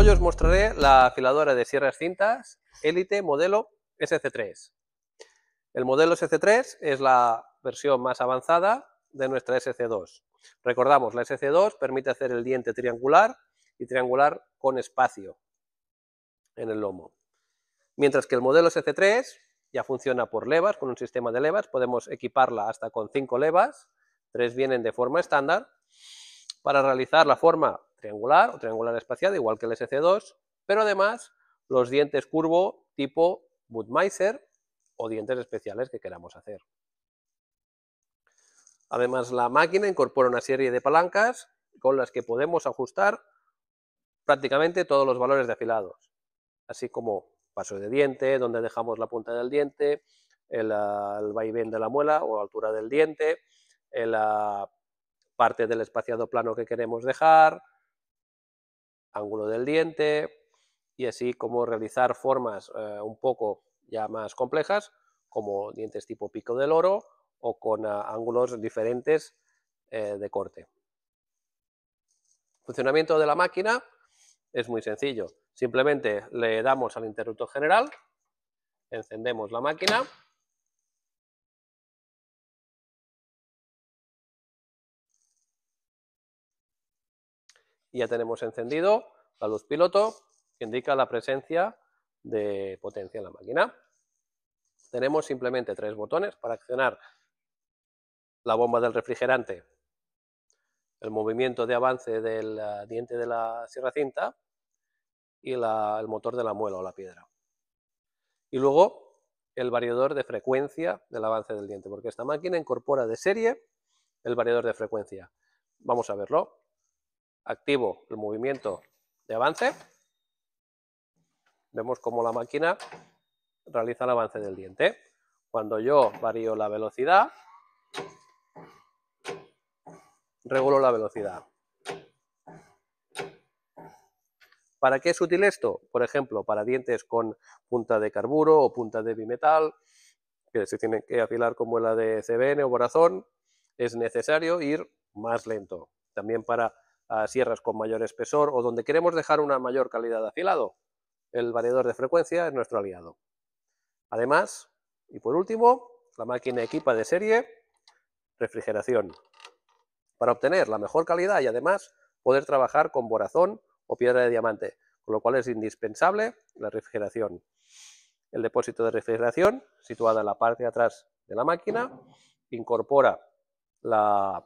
Hoy os mostraré la afiladora de sierras cintas Elite modelo SC3. El modelo SC3 es la versión más avanzada de nuestra SC2. Recordamos, la SC2 permite hacer el diente triangular y triangular con espacio en el lomo. Mientras que el modelo SC3 ya funciona por levas, con un sistema de levas, podemos equiparla hasta con 5 levas, tres vienen de forma estándar. Para realizar la forma triangular o triangular espaciado igual que el SC2, pero además los dientes curvo tipo Budmeiser o dientes especiales que queramos hacer. Además, la máquina incorpora una serie de palancas con las que podemos ajustar prácticamente todos los valores de afilados, así como paso de diente, donde dejamos la punta del diente, el, ah, el vaivén de la muela o altura del diente, la ah, parte del espaciado plano que queremos dejar, ángulo del diente y así como realizar formas eh, un poco ya más complejas como dientes tipo pico del oro o con eh, ángulos diferentes eh, de corte. funcionamiento de la máquina es muy sencillo. Simplemente le damos al interruptor general, encendemos la máquina ya tenemos encendido la luz piloto que indica la presencia de potencia en la máquina. Tenemos simplemente tres botones para accionar la bomba del refrigerante, el movimiento de avance del eh, diente de la sierra cinta y el motor de la muela o la piedra. Y luego el variador de frecuencia del avance del diente, porque esta máquina incorpora de serie el variador de frecuencia. Vamos a verlo activo el movimiento de avance, vemos cómo la máquina realiza el avance del diente. Cuando yo varío la velocidad, regulo la velocidad. ¿Para qué es útil esto? Por ejemplo, para dientes con punta de carburo o punta de bimetal, que se tienen que afilar como la de CBN o corazón, es necesario ir más lento. También para a sierras con mayor espesor o donde queremos dejar una mayor calidad de afilado. El variador de frecuencia es nuestro aliado. Además, y por último, la máquina equipa de serie refrigeración para obtener la mejor calidad y además poder trabajar con borazón o piedra de diamante, con lo cual es indispensable la refrigeración. El depósito de refrigeración, situado en la parte de atrás de la máquina, incorpora la,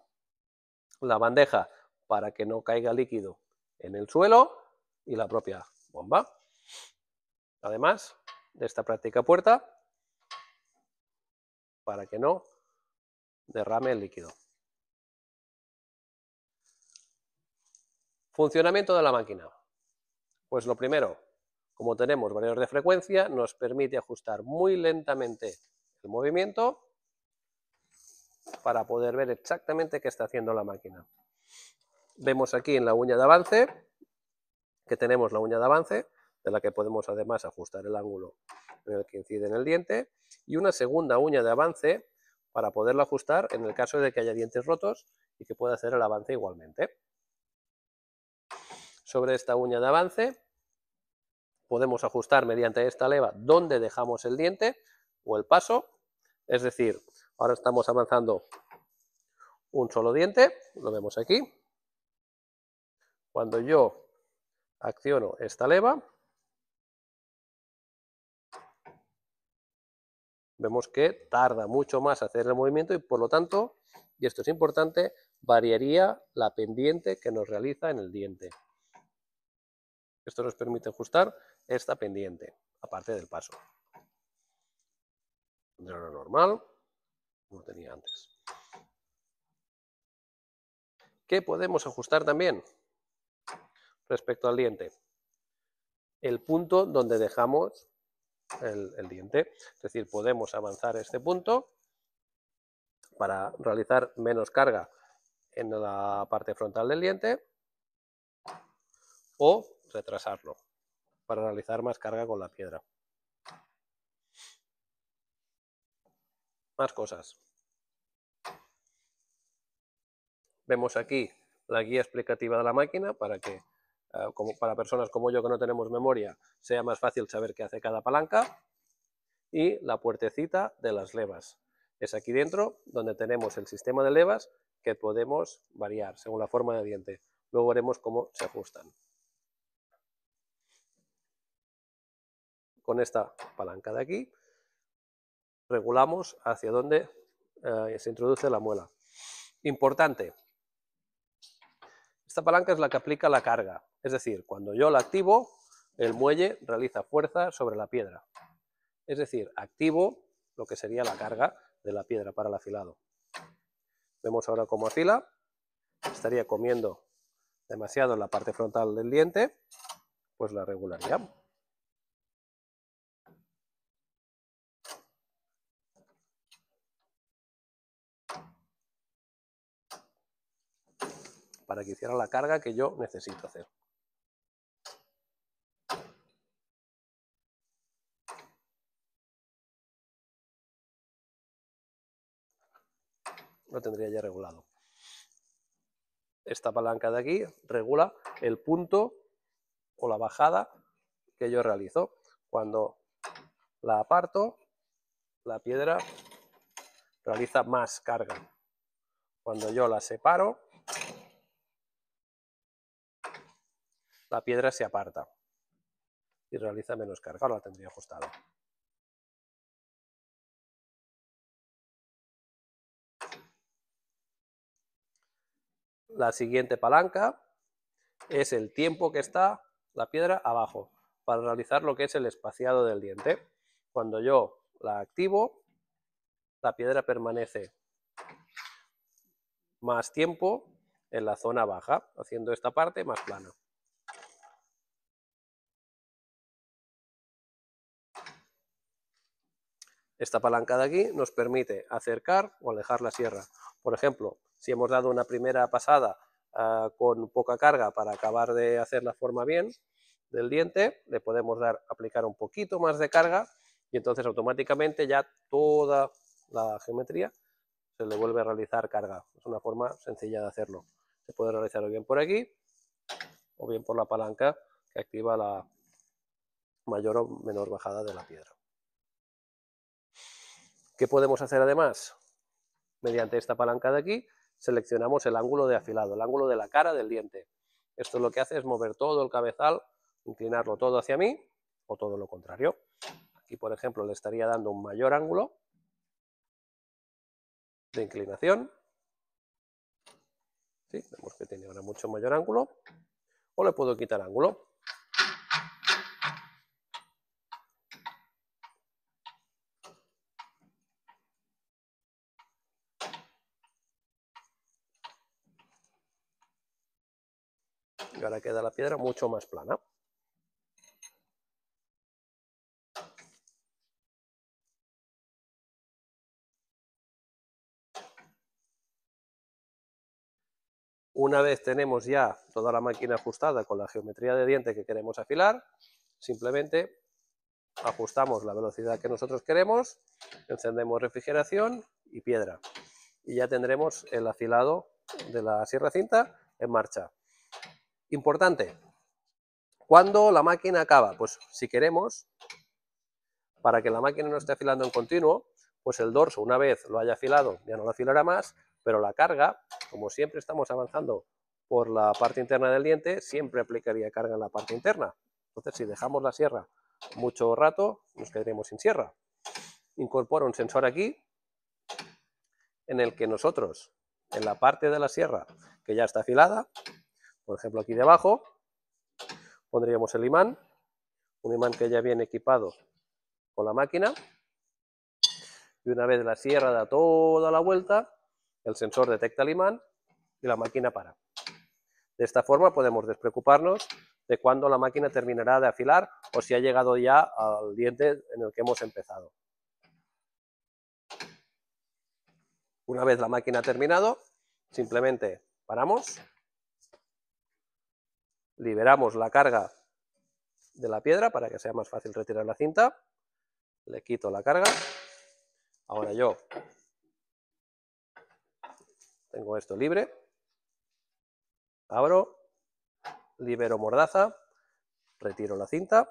la bandeja para que no caiga líquido en el suelo y la propia bomba. Además de esta práctica puerta, para que no derrame el líquido. Funcionamiento de la máquina. Pues lo primero, como tenemos variadores de frecuencia, nos permite ajustar muy lentamente el movimiento para poder ver exactamente qué está haciendo la máquina vemos aquí en la uña de avance que tenemos la uña de avance, de la que podemos además ajustar el ángulo en el que incide en el diente, y una segunda uña de avance para poderla ajustar en el caso de que haya dientes rotos y que pueda hacer el avance igualmente. Sobre esta uña de avance podemos ajustar mediante esta leva dónde dejamos el diente o el paso, es decir, ahora estamos avanzando un solo diente, lo vemos aquí, cuando yo acciono esta leva, vemos que tarda mucho más hacer el movimiento y por lo tanto, y esto es importante, variaría la pendiente que nos realiza en el diente. Esto nos permite ajustar esta pendiente, aparte del paso. No normal, como tenía antes. ¿Qué podemos ajustar también? respecto al diente. El punto donde dejamos el, diente. Es decir, podemos avanzar este punto para realizar menos carga en la parte frontal del diente o retrasarlo para realizar más carga con la piedra. Más cosas. Vemos aquí la guía explicativa de la máquina para que eh, para personas como yo que no tenemos memoria, sea más fácil saber qué hace cada palanca. Y la puertecita de las levas. Es aquí dentro donde tenemos el sistema de levas que podemos variar según la forma de diente. Luego veremos cómo se ajustan. Con esta palanca de aquí regulamos hacia dónde eh, se introduce la muela. Importante, esta palanca es la que aplica la carga, es decir, cuando yo la activo, el muelle realiza fuerza sobre la piedra. Es decir, activo lo que sería la carga de la piedra para el afilado. Vemos ahora cómo afila. Estaría comiendo demasiado en la parte frontal del diente, pues la regularía. para que hiciera la carga que yo necesito hacer. Lo tendría ya regulado. Esta palanca de aquí regula el punto o la bajada que yo realizo. Cuando la aparto, la piedra realiza más carga. Cuando yo la separo, la piedra se aparta y realiza menos carga. Ahora la tendría ajustada. La siguiente palanca es el tiempo que está la piedra abajo para realizar lo que es el espaciado del diente. Cuando yo la activo, la piedra permanece más tiempo en la zona baja, haciendo esta parte más plana. Esta palanca de aquí nos permite acercar o alejar la sierra. Por ejemplo, si hemos dado una primera pasada ah, con poca carga para acabar de hacer la forma bien del diente, le podemos dar, aplicar un poquito más de carga y entonces automáticamente ya toda la geometría se le vuelve a realizar carga. Es una forma sencilla de hacerlo. Se puede realizar bien por aquí o bien por la palanca que activa la mayor o menor bajada de la piedra. ¿Qué podemos hacer además? Mediante esta palanca de aquí, seleccionamos el ángulo de afilado, el ángulo de la cara del diente. Esto lo que hace es mover todo el cabezal, inclinarlo todo hacia mí, o todo lo contrario. Aquí, por ejemplo, le estaría dando un mayor ángulo de inclinación. Vemos que tiene ahora mucho mayor ángulo. O le puedo quitar ángulo. queda la piedra mucho más plana. Una vez tenemos ya toda la máquina ajustada con la geometría de diente que queremos afilar, simplemente ajustamos la velocidad que nosotros queremos, encendemos refrigeración y piedra. Y ya tendremos el afilado de la sierra cinta en marcha. Importante, ¿cuándo la máquina acaba? Pues si queremos, para que la máquina no esté afilando en continuo, pues el dorso una vez lo haya afilado ya no lo afilará más, pero la carga, como siempre estamos avanzando por la parte interna del diente, siempre aplicaría carga en la parte interna. Entonces si dejamos la sierra mucho rato, nos quedaremos sin sierra. Incorpora un sensor aquí, en el que nosotros, en la parte de la sierra que ya está afilada, por ejemplo, aquí debajo pondríamos el imán, un imán que ya viene equipado con la máquina. Y una vez la sierra da toda la vuelta, el sensor detecta el imán y la máquina para. De esta forma podemos despreocuparnos de cuándo la máquina terminará de afilar o si ha llegado ya al diente en el que hemos empezado. Una vez la máquina ha terminado, simplemente paramos liberamos la carga de la piedra para que sea más fácil retirar la cinta, le quito la carga, ahora yo tengo esto libre, abro, libero mordaza, retiro la cinta,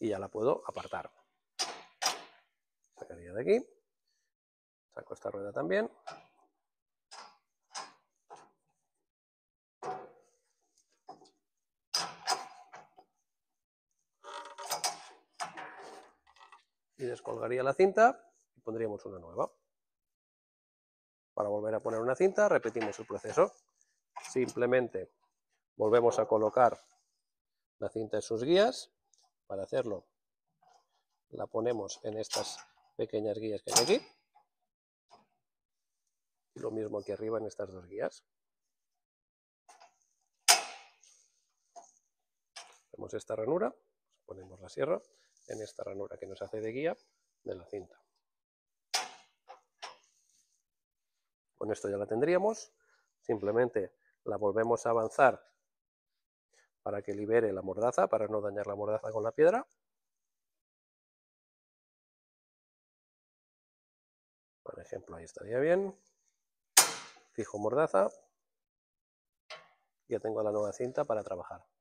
y ya la puedo apartar. Sacaría de aquí. Saco esta rueda también. Y descolgaría la cinta y pondríamos una nueva. Para volver a poner una cinta repetimos el proceso. Simplemente volvemos a colocar la cinta en sus guías. Para hacerlo la ponemos en estas pequeñas guías que hay aquí. Lo mismo aquí arriba en estas dos guías. vemos esta ranura, ponemos la sierra en esta ranura que nos hace de guía de la cinta. Con esto ya la tendríamos, simplemente la volvemos a avanzar para que libere la mordaza, para no dañar la mordaza con la piedra. Por ejemplo, ahí estaría bien fijo mordaza, ya tengo la nueva cinta para trabajar.